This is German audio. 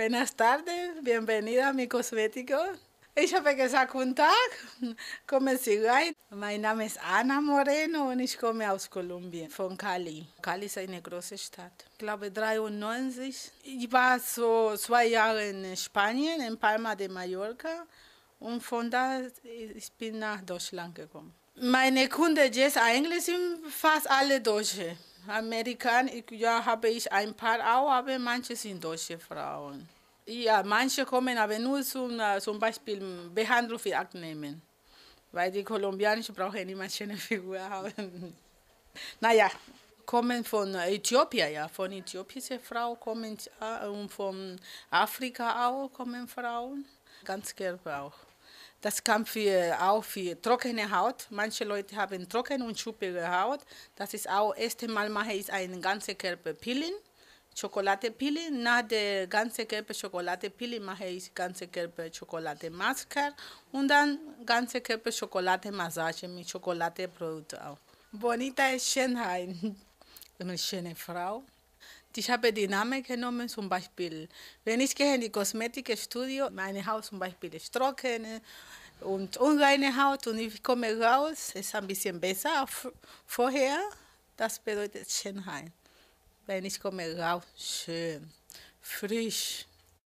Buenas tardes, bienvenida a mi Cosmético. Ich habe gesagt, guten Tag, kommen Sie rein. Mein Name ist Ana Moreno und ich komme aus Kolumbien, von Cali. Cali ist eine große Stadt. Ich glaube 1993. Ich war so zwei Jahre in Spanien, in Palma de Mallorca. Und von da ich bin nach Deutschland gekommen. Meine Kunden jetzt eigentlich sind fast alle Deutsche. Amerikan, ich, ja, habe ich ein paar auch, aber manche sind deutsche Frauen. Ja, manche kommen aber nur zum, äh, zum Beispiel Behandlung für Abnehmen, weil die Kolumbianischen brauchen immer schöne Figuren haben. naja, kommen von Äthiopien, ja, von äthiopischen Frauen kommen äh, und von Afrika auch kommen Frauen, ganz gerne auch. Das kann für, auch für trockene Haut. Manche Leute haben trockene und schuppige Haut. Das ist auch, das erste Mal mache ich einen ganze Körper Pillen, Schokoladepille. Nach der ganze Körper Schokoladepille mache ich ganze Körper Schokolademaske und dann ganze Körper Schokolademassage mit Schokoladeprodukten auch. Bonita ist Schönheit. Eine schöne Frau. Ich habe den Namen genommen, zum Beispiel, wenn ich gehe in die Kosmetikstudio, meine Haut zum Beispiel ist trocken und unreine Haut und ich komme raus, ist ein bisschen besser als vorher. Das bedeutet Schönheit. Wenn ich komme raus, schön, frisch.